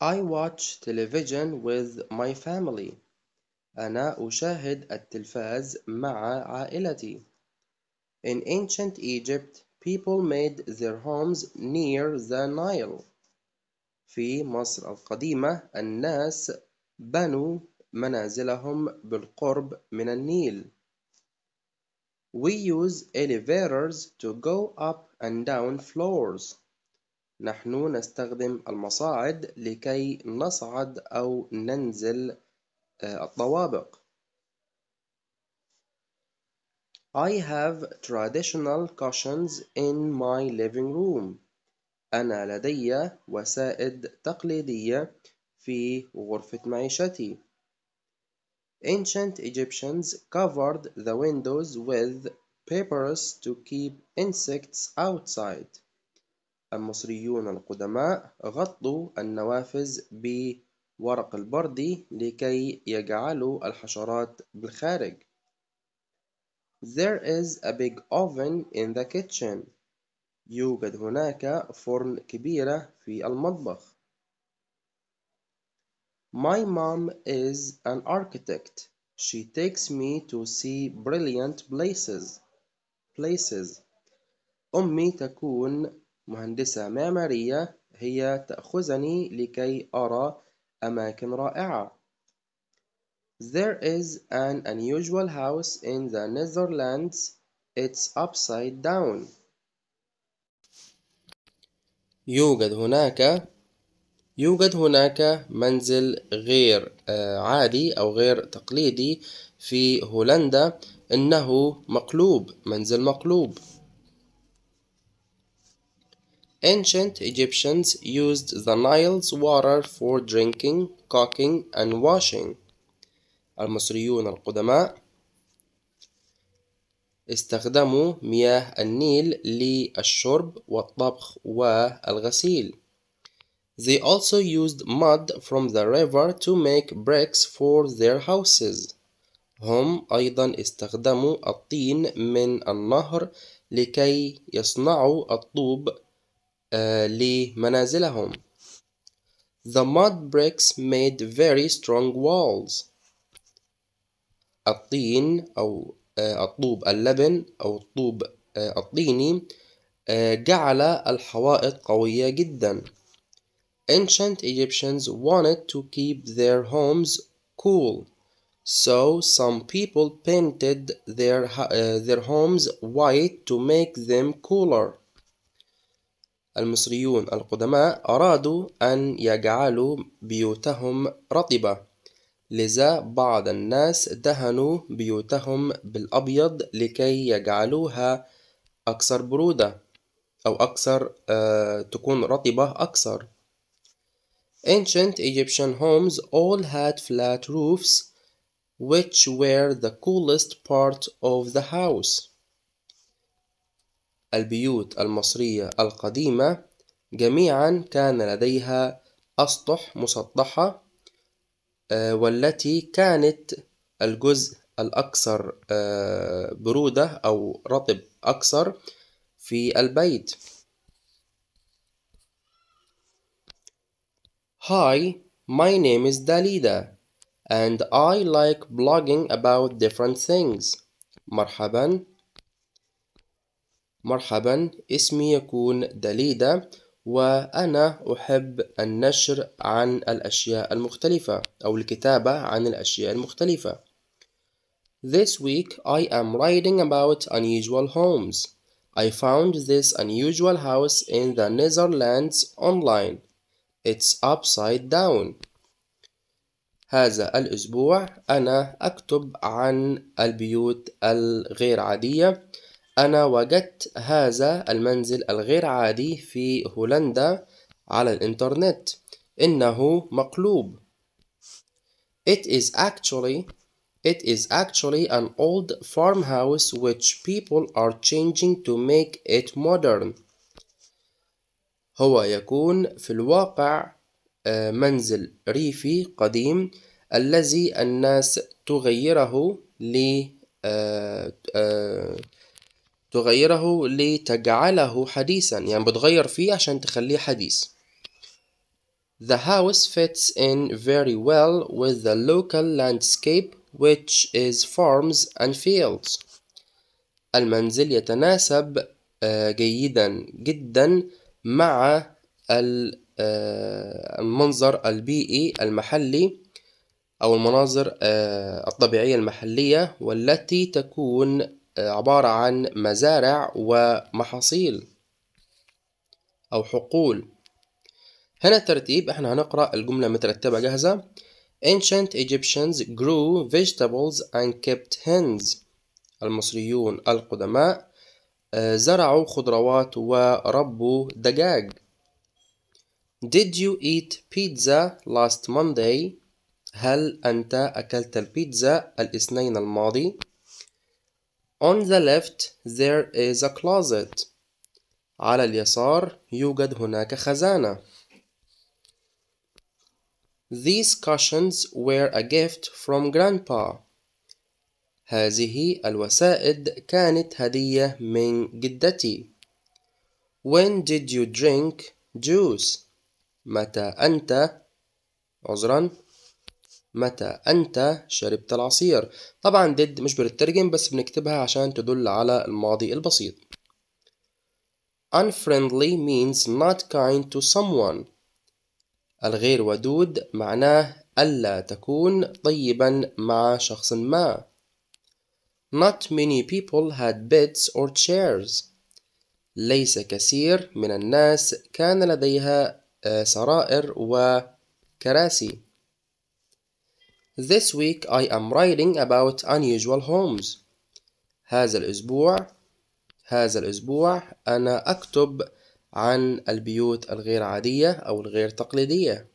I watch television with my family. أنا أشاهد التلفاز مع عائلتي. In ancient Egypt, people made their homes near the Nile. في مصر القديمة الناس بنوا منازلهم بالقرب من النيل. We use elevators to go up and down floors. نحن نستخدم المصاعد لكي نصعد أو ننزل الطوابق. I have traditional cushions in my living room. أنا لدي وسائد تقليدية في غرفة معيشتي. Ancient Egyptians covered the windows with papers to keep insects outside. المصريون القدماء غطوا النوافذ بورق البردي لكي يجعلوا الحشرات بالخارج. There is a big oven in the kitchen. يوجد هناك فرن كبيرة في المطبخ. My mom is an architect. She takes me to see brilliant places. Places. أمي تكون مهندسة معمارية هي تأخذني لكي أرى أماكن رائعة. There is an unusual house in the Netherlands. It's upside down. يوجد هناك يوجد هناك منزل غير آه، عادي أو غير تقليدي في هولندا إنه مقلوب منزل مقلوب Ancient Egyptians used the Nile's water for drinking, cooking and washing. المصريون القدماء استخدموا مياه النيل للشرب والطبخ والغسيل. They also used mud from the river to make bricks for their houses. هم أيضا استخدموا الطين من النهر لكي يصنعوا الطوب لمنازلهم uh, The mud bricks made very strong walls الطين أو الطوب اللبن أو الطوب الطيني جعل الحوائط قوية جدا Ancient Egyptians wanted to keep their homes cool So some people painted their, uh, their homes white to make them cooler المصريون القدماء أرادوا أن يجعلوا بيوتهم رطبة لذا بعض الناس دهنوا بيوتهم بالأبيض لكي يجعلوها أكثر برودة أو أكثر آه تكون رطبة أكثر Ancient Egyptian homes all had flat roofs which were the coolest part of the house البيوت المصرية القديمة جميعا كان لديها أسطح مسطحة آه، والتي كانت الجزء الأكثر آه، برودة أو رطب أكثر في البيت Hi, my name is Dalida and I like blogging about different things. مرحبا مرحبا اسمي يكون دليدا وأنا أحب النشر عن الأشياء المختلفة أو الكتابة عن الأشياء المختلفة This week I am writing about unusual homes. I found this unusual house in the Netherlands online. It's upside down. هذا الأسبوع أنا أكتب عن البيوت الغير عادية أنا وجدت هذا المنزل الغير عادي في هولندا على الإنترنت. إنه مقلوب. It is actually It is actually an old farmhouse which people are changing to make it modern. هو يكون في الواقع آه، منزل ريفي قديم الذي الناس تغيره ل آه، آه، تغيره لتجعله حديثا يعني بتغير فيه عشان تخليه حديث The house fits in very well with the local landscape which is farms and fields المنزل يتناسب آه، جيدا جدا مع آه، المنظر البيئي المحلي أو المناظر آه، الطبيعية المحلية والتي تكون عبارة عن مزارع ومحاصيل أو حقول هنا الترتيب احنا هنقرأ الجملة مترتبة جاهزة Ancient Egyptians grew vegetables and kept hens المصريون القدماء آه، زرعوا خضروات وربوا دجاج Did you eat pizza last Monday؟ هل أنت أكلت البيتزا الاثنين الماضي؟ On the left there is a closet. على اليسار يوجد هناك خزانة. These cushions were a gift from grandpa. هذه الوسائد كانت هدية من جدتي. When did you drink juice? متى أنت عذرا متى أنت شربت العصير طبعا did مش بنترجم بس بنكتبها عشان تدل على الماضي البسيط Unfriendly means not kind to someone الغير ودود معناه ألا تكون طيبا مع شخص ما Not many people had beds or chairs ليس كثير من الناس كان لديها آه، سرائر وكراسي This week I am writing about unusual homes. هذا الأسبوع هذا الأسبوع أنا أكتب عن البيوت الغير عادية أو الغير تقليدية.